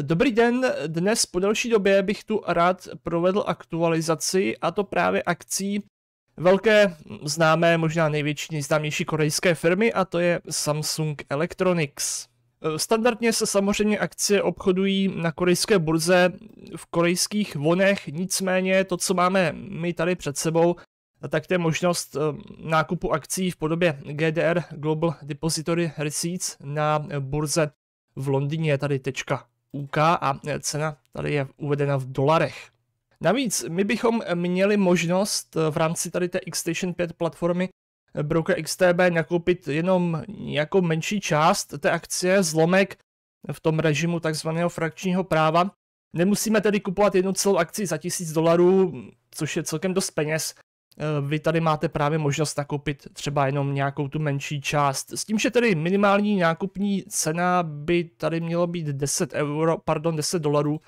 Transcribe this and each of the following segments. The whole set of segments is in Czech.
Dobrý den, dnes po delší době bych tu rád provedl aktualizaci a to právě akcí velké známé, možná největší, nejznámější korejské firmy a to je Samsung Electronics. Standardně se samozřejmě akcie obchodují na korejské burze v korejských vonech, nicméně to, co máme my tady před sebou, tak to je možnost eh, nákupu akcí v podobě GDR Global Depository Receipts na burze v Londýně, tady tečka UK a cena tady je uvedena v dolarech. Navíc my bychom měli možnost eh, v rámci tady té Xstation 5 platformy eh, broker XTB nakoupit jenom nějakou menší část té akcie, zlomek v tom režimu takzvaného frakčního práva. Nemusíme tedy kupovat jednu celou akci za 1000 dolarů, což je celkem dost peněz, Eh, vy tady máte právě možnost nakoupit třeba jenom nějakou tu menší část. S tím, že tedy minimální nákupní cena by tady mělo být 10 euro, pardon, 10 dolarů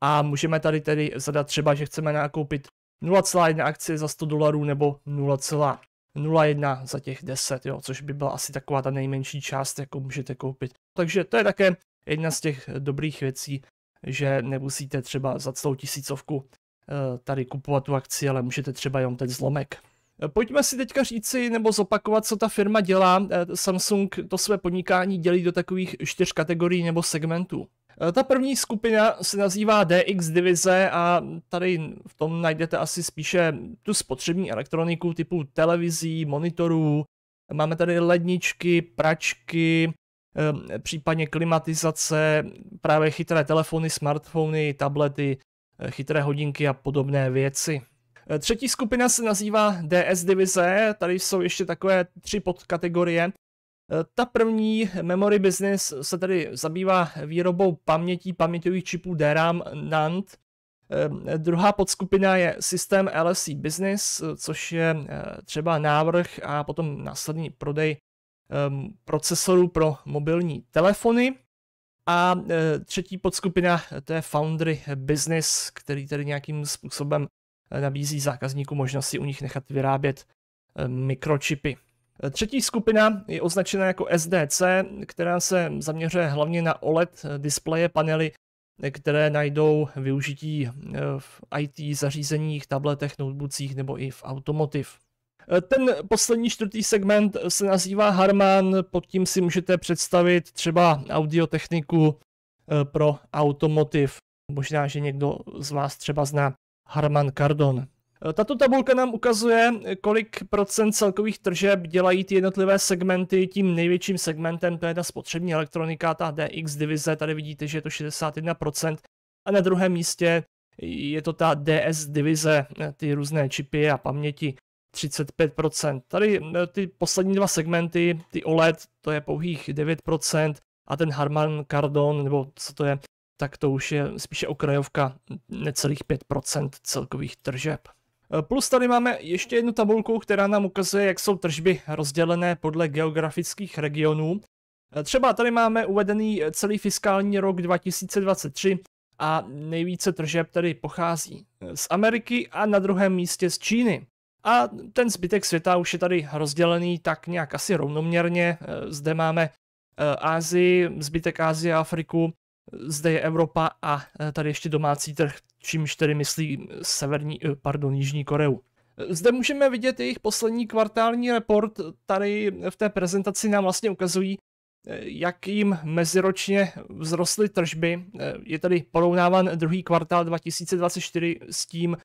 a můžeme tady tedy zadat třeba, že chceme nakoupit 0,1 akcie za 100 dolarů nebo 0,01 za těch 10, jo, což by byla asi taková ta nejmenší část, jakou můžete koupit. Takže to je také jedna z těch dobrých věcí, že nemusíte třeba za celou tisícovku Eh, tady kupovat tu akci, ale můžete třeba jenom ten zlomek. Eh, pojďme si teďka říci nebo zopakovat, co ta firma dělá. Eh, Samsung to své podnikání dělí do takových čtyř kategorií nebo segmentů. Ta první skupina se nazývá DX divize a tady v tom najdete asi spíše tu spotřební elektroniku typu televizí, monitorů, máme tady ledničky, pračky, případně klimatizace, právě chytré telefony, smartfony, tablety, chytré hodinky a podobné věci. Eh, třetí skupina se nazývá DS divize, tady jsou ještě takové tři podkategorie. Eh, ta první, Memory Business, se tedy zabývá výrobou pamětí paměťových čipů DRAM NAND. Eh, druhá podskupina je systém LSC Business, což je třeba návrh a potom následný prodej ehm, procesorů pro mobilní telefony. A e, třetí podskupina, to je Foundry Business, který tedy nějakým způsobem e, nabízí zákazníku možnost si u nich nechat vyrábět e, mikročipy. Třetí skupina je označena jako SDC, která se zaměřuje hlavně na OLED displeje panely, které najdou využití v IT zařízeních, tabletech, notebookích nebo i v automotiv. Eh, ten poslední čtvrtý segment se nazývá Harman, pod tím si můžete představit třeba audiotechniku eh, pro automotiv. Možná, že někdo z vás třeba zná Harman Kardon. Eh, tato tabulka nám ukazuje, kolik procent celkových tržeb dělají ty jednotlivé segmenty. Tím největším segmentem, to je ta spotřební elektronika, ta DX divize, tady vidíte, že je to 61%. A na druhém místě je to ta DS divize, ty různé čipy a paměti. 35%. Tady eh, ty poslední dva segmenty, ty OLED, to je pouhých 9% a ten Harman Kardon, nebo co to je, tak to už je spíše okrajovka necelých 5% celkových tržeb. Eh, plus tady máme ještě jednu tabulku, která nám ukazuje, jak jsou tržby rozdělené podle geografických regionů. Eh, třeba tady máme uvedený celý fiskální rok 2023 a nejvíce tržeb tady pochází z Ameriky a na druhém místě z Číny. A ten zbytek světa už je tady rozdělený tak nějak asi rovnoměrně. Eh, zde máme eh, Ázii, zbytek Ázie a Afriku, zde je Evropa a eh, tady ještě domácí trh, čímž tedy myslí severní, pardon, Jižní Koreu. Zde můžeme vidět jejich poslední kvartální report, tady v té prezentaci nám vlastně ukazují, jak jim meziročně vzrostly tržby. Je tady porovnáván druhý kvartál 2024 s tím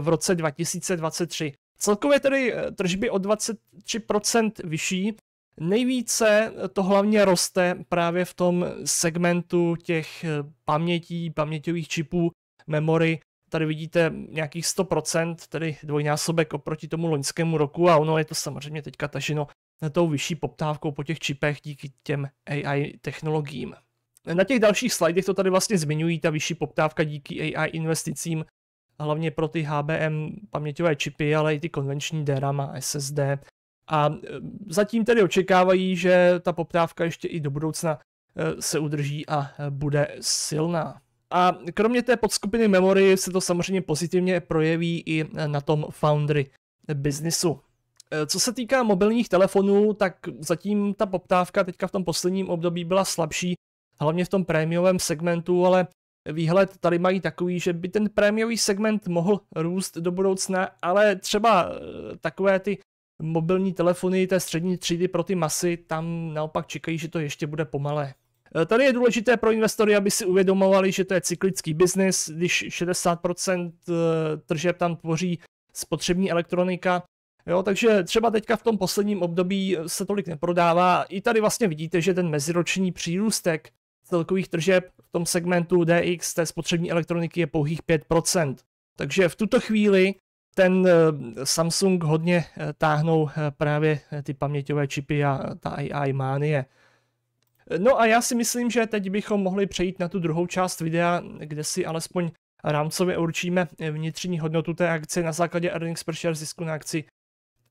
v roce 2023. Celkově tedy eh, tržby o 23% vyšší. Nejvíce eh, to hlavně roste právě v tom segmentu těch eh, pamětí, paměťových čipů, memory. Tady vidíte nějakých 100%, tedy dvojnásobek oproti tomu loňskému roku a ono je to samozřejmě teďka taženo tou vyšší poptávkou po těch čipech díky těm AI technologiím. Na těch dalších slidech to tady vlastně zmiňují, ta vyšší poptávka díky AI investicím hlavně pro ty HBM paměťové čipy, ale i ty konvenční DRAM a SSD. A e, zatím tedy očekávají, že ta poptávka ještě i do budoucna e, se udrží a e, bude silná. A kromě té podskupiny memory se to samozřejmě pozitivně projeví i na tom Foundry biznisu. Co se týká mobilních telefonů, tak zatím ta poptávka teďka v tom posledním období byla slabší, hlavně v tom prémiovém segmentu, ale výhled tady mají takový, že by ten prémiový segment mohl růst do budoucna, ale třeba eh, takové ty mobilní telefony té střední třídy pro ty masy, tam naopak čekají, že to ještě bude pomalé. Eh, tady je důležité pro investory, aby si uvědomovali, že to je cyklický biznis, když 60% eh, tržeb tam tvoří spotřební elektronika, Jo, takže třeba teďka v tom posledním období se tolik neprodává. I tady vlastně vidíte, že ten meziroční přírůstek celkových tržeb v tom segmentu DX té spotřební elektroniky je pouhých 5%. Takže v tuto chvíli ten eh, Samsung hodně eh, táhnou eh, právě ty paměťové čipy a ta AI mánie. No a já si myslím, že teď bychom mohli přejít na tu druhou část videa, kde si alespoň rámcově určíme vnitřní hodnotu té akce na základě earnings per share zisku na akci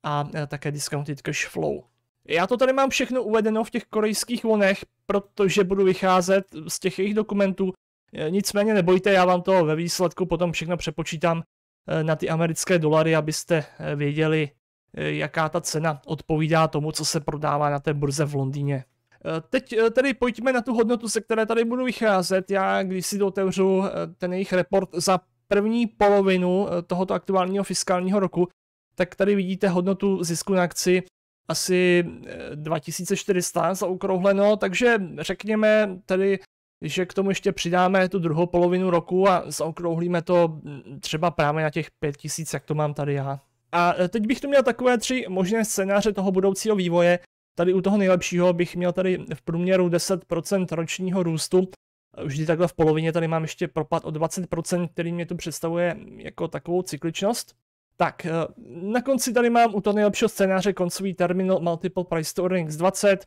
a také discounted cash flow. Já to tady mám všechno uvedeno v těch korejských vonech, protože budu vycházet z těch jejich dokumentů. E, nicméně nebojte, já vám to ve výsledku potom všechno přepočítám e, na ty americké dolary, abyste e, věděli, jaká ta cena odpovídá tomu, co se prodává na té burze v Londýně. Teď tedy pojďme na tu hodnotu, se které tady budu vycházet. Já, když si otevřu ten jejich report za první polovinu tohoto aktuálního fiskálního roku, tak tady vidíte hodnotu zisku na akci asi 2400 eh, zaokrouhleno, takže řekněme tedy, že k tomu ještě přidáme tu druhou polovinu roku a zaokrouhlíme to hm, třeba právě na těch 5000, jak to mám tady já. A eh, teď bych tu měl takové tři možné scénáře toho budoucího vývoje. Tady u toho nejlepšího bych měl tady v průměru 10% ročního růstu. Vždy takhle v polovině tady mám ještě propad o 20%, který mě tu představuje jako takovou cykličnost. Tak, eh, na konci tady mám u toho nejlepšího scénáře koncový terminal Multiple Price to Earnings 20.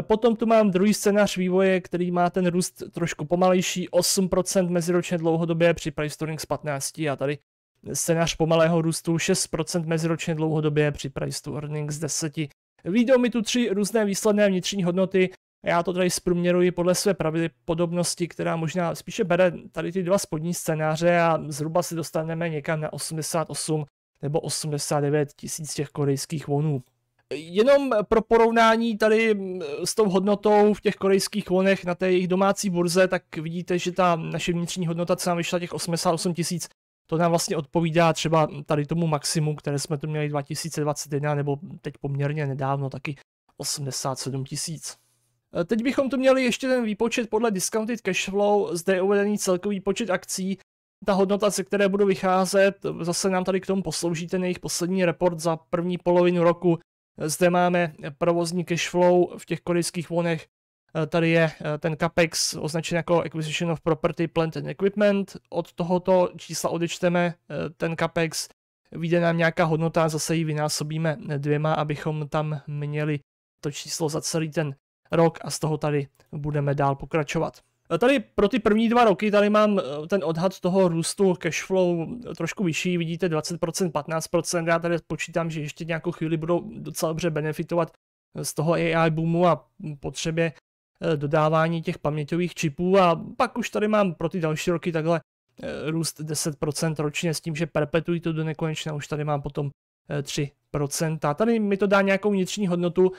Potom tu mám druhý scénář vývoje, který má ten růst trošku pomalejší, 8% meziročně dlouhodobě při price to earnings 15 a tady scénář pomalého růstu 6% meziročně dlouhodobě při price to earnings 10. Výjdou mi tu tři různé výsledné vnitřní hodnoty, já to tady zprůměruji podle své pravděpodobnosti, která možná spíše bere tady ty dva spodní scénáře a zhruba si dostaneme někam na 88 nebo 89 tisíc těch korejských vonů. Jenom pro porovnání tady s tou hodnotou v těch korejských vonech na té jejich domácí burze, tak vidíte, že ta naše vnitřní hodnota, co nám vyšla těch 88 tisíc, to nám vlastně odpovídá třeba tady tomu maximu, které jsme tu měli 2021, nebo teď poměrně nedávno taky 87 tisíc. Teď bychom tu měli ještě ten výpočet podle discounted Cashflow, zde je uvedený celkový počet akcí, ta hodnota, ze které budu vycházet, zase nám tady k tomu poslouží ten jejich poslední report za první polovinu roku. Zde máme provozní flow v těch korejských vonech. Tady je eh, ten capex označen jako Acquisition of Property, Plant and Equipment. Od tohoto čísla odečteme eh, ten capex, vyjde nám nějaká hodnota, zase ji vynásobíme dvěma, abychom tam měli to číslo za celý ten rok a z toho tady budeme dál pokračovat. Tady pro ty první dva roky tady mám eh, ten odhad toho růstu cashflow trošku vyšší, vidíte 20%, 15%, já tady počítám, že ještě nějakou chvíli budou docela dobře benefitovat eh, z toho AI boomu a potřebě eh, dodávání těch paměťových čipů a pak už tady mám pro ty další roky takhle růst 10% ročně s tím, že perpetuji to do nekonečna, už tady mám potom 3%. Tady mi to dá nějakou vnitřní hodnotu,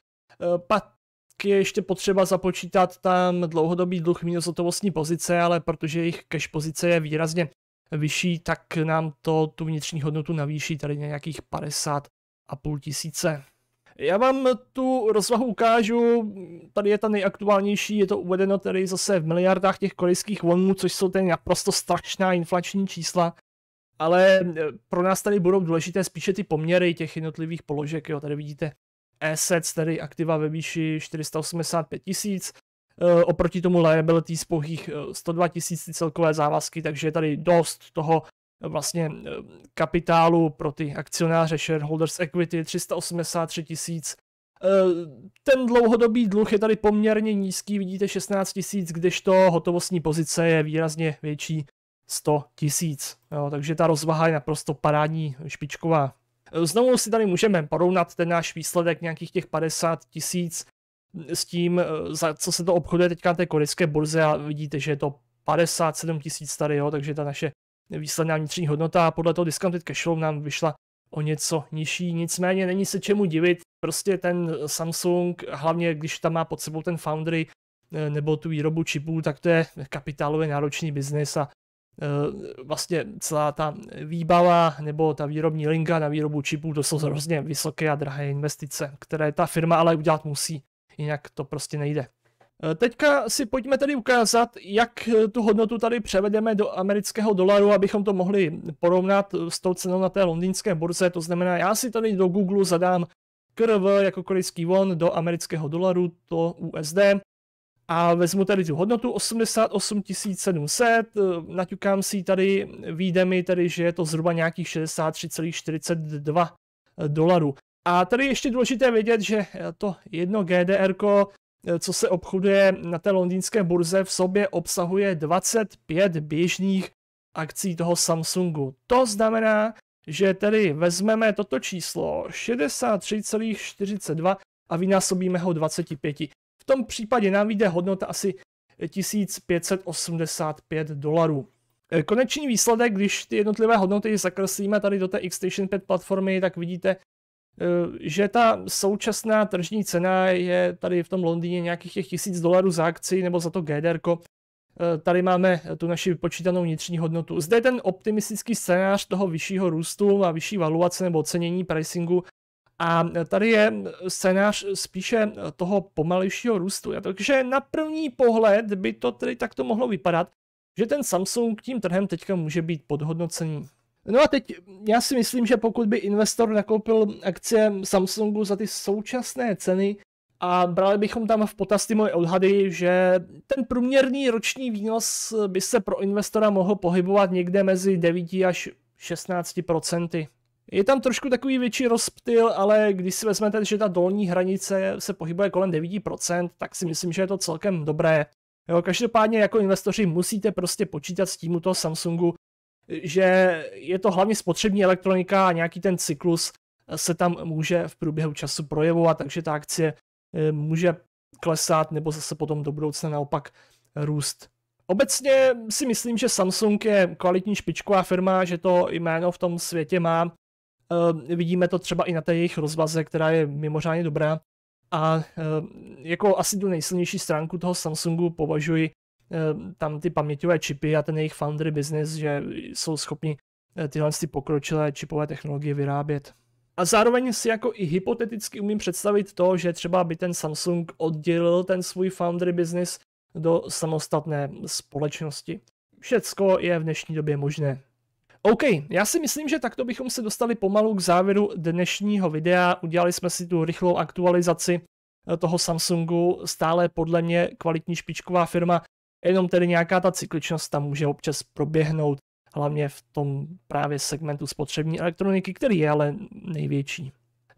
je ještě potřeba započítat tam dlouhodobý dluh minus hotovostní pozice, ale protože jejich cash pozice je výrazně vyšší, tak nám to tu vnitřní hodnotu navýší tady na nějakých 50 a půl tisíce. Já vám tu rozvahu ukážu, tady je ta nejaktuálnější, je to uvedeno tady zase v miliardách těch korejských wonů, což jsou ty naprosto strašná inflační čísla, ale eh, pro nás tady budou důležité spíše ty poměry těch jednotlivých položek, jo, tady vidíte assets, e tedy aktiva ve výši 485 tisíc, e, oproti tomu liability z pouhých 102 e, tisíc celkové závazky, takže je tady dost toho vlastně kapitálu pro ty akcionáře shareholders equity 383 tisíc. Ten dlouhodobý dluh je tady poměrně nízký, vidíte 16 tisíc, kdežto hotovostní pozice je výrazně větší 100 tisíc. Takže ta rozvaha je naprosto parádní, špičková. Eh, znovu si tady můžeme porovnat ten náš výsledek nějakých těch 50 tisíc mm, s tím, eh, za co se to obchoduje teďka na té korejské burze a vidíte, že je to 57 tisíc tady, jo, takže ta naše výsledná vnitřní hodnota a podle toho discounted cash nám vyšla o něco nižší, nicméně není se čemu divit, prostě ten eh, Samsung, hlavně když tam má pod sebou ten Foundry nebo tu výrobu čipů, tak to je kapitálově náročný biznis a Eh, vlastně celá ta výbava nebo ta výrobní linka na výrobu čipů, to jsou hrozně vysoké a drahé investice, které ta firma ale udělat musí, jinak to prostě nejde. Eh, teďka si pojďme tady ukázat, jak eh, tu hodnotu tady převedeme do amerického dolaru, abychom to mohli porovnat s tou cenou na té londýnské burze. To znamená, já si tady do Google zadám KRV jako korejský won do amerického dolaru, to USD a vezmu tady tu hodnotu 88 700, eh, naťukám si tady, výjde mi tady, že je to zhruba nějakých 63,42 eh, dolarů. A tady ještě důležité vědět, že eh, to jedno GDR, co se obchoduje na té londýnské burze, v sobě obsahuje 25 běžných akcí toho Samsungu. To znamená, že tedy vezmeme toto číslo 63,42 a vynásobíme ho 25 tom případě nám vyjde hodnota asi 1585 dolarů. Eh, konečný výsledek, když ty jednotlivé hodnoty zakreslíme tady do té Xstation 5 platformy, tak vidíte, eh, že ta současná tržní cena je tady v tom Londýně nějakých těch 1000 dolarů za akci nebo za to GDR. -ko. Eh, tady máme tu naši vypočítanou vnitřní hodnotu. Zde je ten optimistický scénář toho vyššího růstu a vyšší valuace nebo ocenění pricingu a tady je scénář spíše toho pomalejšího růstu. Takže na první pohled by to tedy takto mohlo vypadat, že ten Samsung tím trhem teďka může být podhodnocený. No a teď já si myslím, že pokud by investor nakoupil akcie Samsungu za ty současné ceny a brali bychom tam v potaz ty moje odhady, že ten průměrný roční výnos by se pro investora mohl pohybovat někde mezi 9 až 16 procenty. Je tam trošku takový větší rozptyl, ale když si vezmete, že ta dolní hranice se pohybuje kolem 9%, tak si myslím, že je to celkem dobré. Jo, každopádně jako investoři musíte prostě počítat s tím u toho Samsungu, že je to hlavně spotřební elektronika a nějaký ten cyklus se tam může v průběhu času projevovat, takže ta akcie eh, může klesat nebo zase potom do budoucna naopak růst. Obecně si myslím, že Samsung je kvalitní špičková firma, že to jméno v tom světě má Eh, vidíme to třeba i na té jejich rozvaze, která je mimořádně dobrá. A eh, jako asi tu nejsilnější stránku toho Samsungu považuji eh, tam ty paměťové čipy a ten jejich foundry business, že jsou schopni tyhle ty pokročilé čipové technologie vyrábět. A zároveň si jako i hypoteticky umím představit to, že třeba by ten Samsung oddělil ten svůj foundry business do samostatné společnosti. Všecko je v dnešní době možné. OK, já si myslím, že takto bychom se dostali pomalu k závěru dnešního videa. Udělali jsme si tu rychlou aktualizaci eh, toho Samsungu, stále podle mě kvalitní špičková firma, jenom tedy nějaká ta cykličnost tam může občas proběhnout, hlavně v tom právě segmentu spotřební elektroniky, který je ale největší.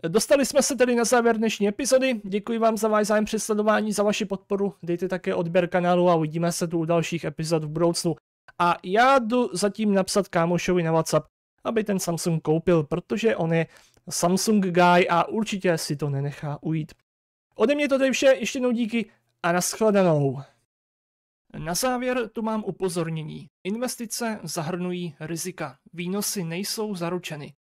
Dostali jsme se tedy na závěr dnešní epizody, děkuji vám za váš zájem při sledování, za vaši podporu, dejte také odběr kanálu a uvidíme se tu u dalších epizod v budoucnu. A já jdu zatím napsat kámošovi na WhatsApp, aby ten Samsung koupil, protože on je Samsung guy a určitě si to nenechá ujít. Ode mě to tady vše, ještě jednou díky a nashledanou. Na závěr tu mám upozornění. Investice zahrnují rizika. Výnosy nejsou zaručeny.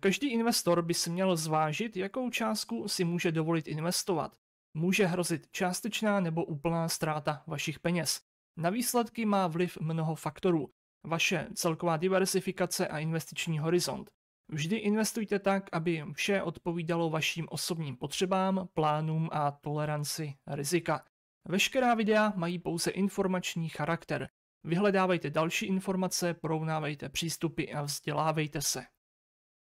Každý investor by si měl zvážit, jakou částku si může dovolit investovat. Může hrozit částečná nebo úplná ztráta vašich peněz. Na výsledky má vliv mnoho faktorů. Vaše celková diversifikace a investiční horizont. Vždy investujte tak, aby vše odpovídalo vašim osobním potřebám, plánům a toleranci rizika. Veškerá videa mají pouze informační charakter. Vyhledávejte další informace, porovnávejte přístupy a vzdělávejte se.